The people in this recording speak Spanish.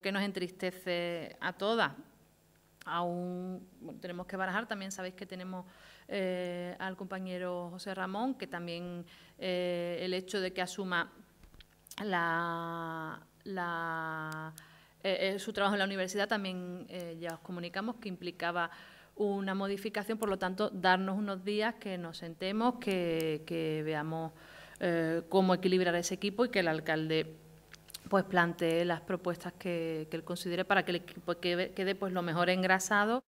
que nos entristece a todas. Aún tenemos que barajar, también sabéis que tenemos eh, al compañero José Ramón, que también eh, el hecho de que asuma eh, su trabajo en la universidad también ya os comunicamos que implicaba una modificación, por lo tanto, darnos unos días que nos sentemos, que veamos cómo equilibrar ese equipo y que el alcalde pues plantee las propuestas que, que él considere para que equipo quede pues lo mejor engrasado